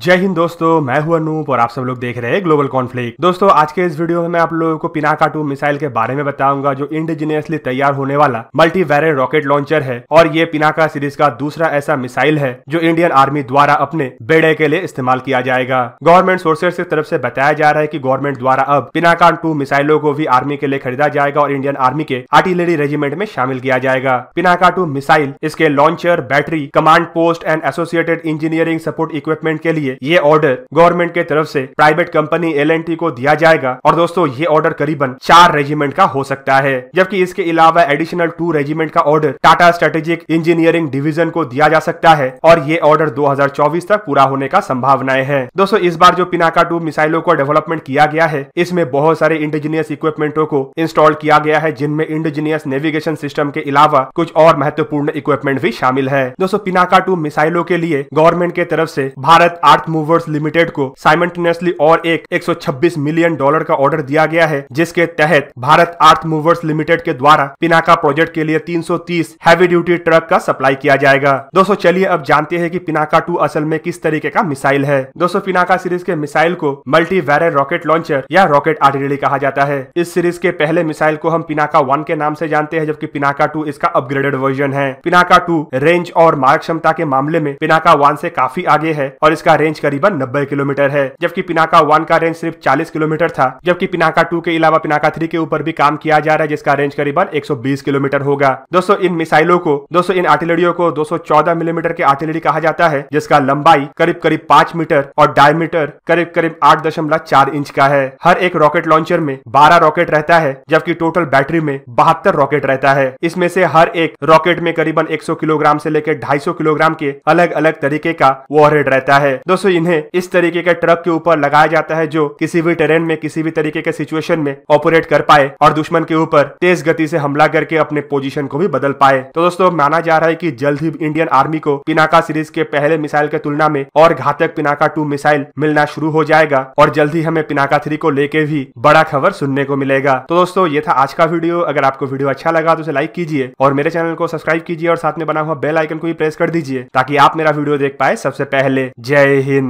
जय हिंद दोस्तों मैं हूं अनूप और आप सब लोग देख रहे हैं ग्लोबल कॉन्फ्लिक्ट दोस्तों आज के इस वीडियो में मैं आप लोगों को पिनाका टू मिसाइल के बारे में बताऊंगा जो इंडिजिनियसली तैयार होने वाला मल्टी वेरियंट रॉकेट लॉन्चर है और ये पिनाका सीरीज का दूसरा ऐसा मिसाइल है जो इंडियन आर्मी द्वारा अपने बेड़े के लिए इस्तेमाल किया जाएगा गवर्नमेंट सोर्सेज की तरफ से बताया जा रहा है की गवर्नमेंट द्वारा अब पिनाका टू मिसाइलों को भी आर्मी के लिए खरीदा जाएगा और इंडियन आर्मी के आर्टिलरी रेजिमेंट में शामिल किया जाएगा पिनाका टू मिसाइल इसके launcher battery command post and associated engineering support equipment के लिए लिए ये ऑर्डर गवर्नमेंट के तरफ से प्राइवेट कंपनी एल को दिया जाएगा और दोस्तों ये ऑर्डर करीबन चार रेजिमेंट का हो सकता है जबकि इसके अलावा एडिशनल टू रेजिमेंट का order Tata strategic engineering division को दिया जा सकता है और ये ऑर्डर दो तक पूरा होने का संभावनाएं है दोस्तों इस बार जो पिनाका टू मिसाइलों को डेवलपमेंट किया गया है इसमें बहुत सारे इंडिजीनियस इक्विपमेंटो को इंस्टॉल किया गया है जिनमें इंडिजीनियस नेविगेशन सिस्टम के अलावा कुछ और महत्वपूर्ण इक्विपमेंट भी शामिल है दोस्तों पिनाका टू मिसाइलों के लिए गवर्नमेंट के तरफ ऐसी भारत अर्थ मूवर्स लिमिटेड को साइमल्टेनियसली और एक 126 मिलियन डॉलर का ऑर्डर दिया गया है जिसके तहत भारत अर्थ मूवर्स लिमिटेड के द्वारा पिनाका प्रोजेक्ट के लिए 330 हैवी ड्यूटी ट्रक का सप्लाई किया जाएगा दोस्तों चलिए अब जानते हैं कि पिनाका टू असल में किस तरीके का मिसाइल है दोस्तों पिनाका सीरीज के मिसाइल को मल्टी वैरल रॉकेट लॉन्चर या रॉकेट आर्टिलरी कहा जाता है इस सीरीज के पहले मिसाइल को हम पिनाका वन के नाम से जानते हैं जबकि पिनाका टू इसका अपग्रेडेड वर्जन है पिनाका टू रेंज और मार्ग क्षमता के मामले में पिनाका वन से काफी आगे है और इसका रेंज करीबन नब्बे किलोमीटर है जबकि पिनाका वन का रेंज सिर्फ चालीस किलोमीटर था जबकि पिनाका टू के अलावा पिनाका थ्री के ऊपर भी काम किया जा रहा है जिसका रेंज करीबन 120 किलोमीटर होगा दोस्तों इन मिसाइलों को दोस्तों इन आर्टिलरियों को 214 मिलीमीटर की आर्टिलरी कहा जाता है जिसका लंबाई करीब करीब पांच मीटर और डायमीटर करीब करीब आठ दशमलव चार इंच का है हर एक रॉकेट लॉन्चर में बारह रॉकेट रहता है जबकि टोटल बैटरी में बहत्तर रॉकेट रहता है इसमें से हर एक रॉकेट में करीबन सौ किलोग्राम से लेकर सौ किलोग्राम के अलग अलग तरीके का वॉरहेड रहता है दोस्तों इन्हें इस तरीके के ट्रक के ऊपर लगाया जाता है जो किसी भी टेरेन में किसी भी तरीके के सिचुएशन में ऑपरेट कर पाए और दुश्मन के ऊपर तेज गति से हमला करके अपने पोजीशन को भी बदल पाए तो दोस्तों माना जा रहा है कि जल्द ही इंडियन आर्मी को पिनाका सीरीज के पहले मिसाइल के तुलना में और घातक पिनाका टू मिसाइल मिलना शुरू हो जाएगा और जल्द ही हमें पिनाका थ्री को लेके भी बड़ा खबर सुनने को मिलेगा तो दोस्तों ये था आज का वीडियो अगर आपको वीडियो अच्छा लगा तो उसे लाइक कीजिए और मेरे चैनल को सब्सक्राइब कीजिए और साथ में बना हुआ बेल आइकन को भी प्रेस कर दीजिए ताकि आप मेरा वीडियो देख पाए सबसे पहले जय ฮิน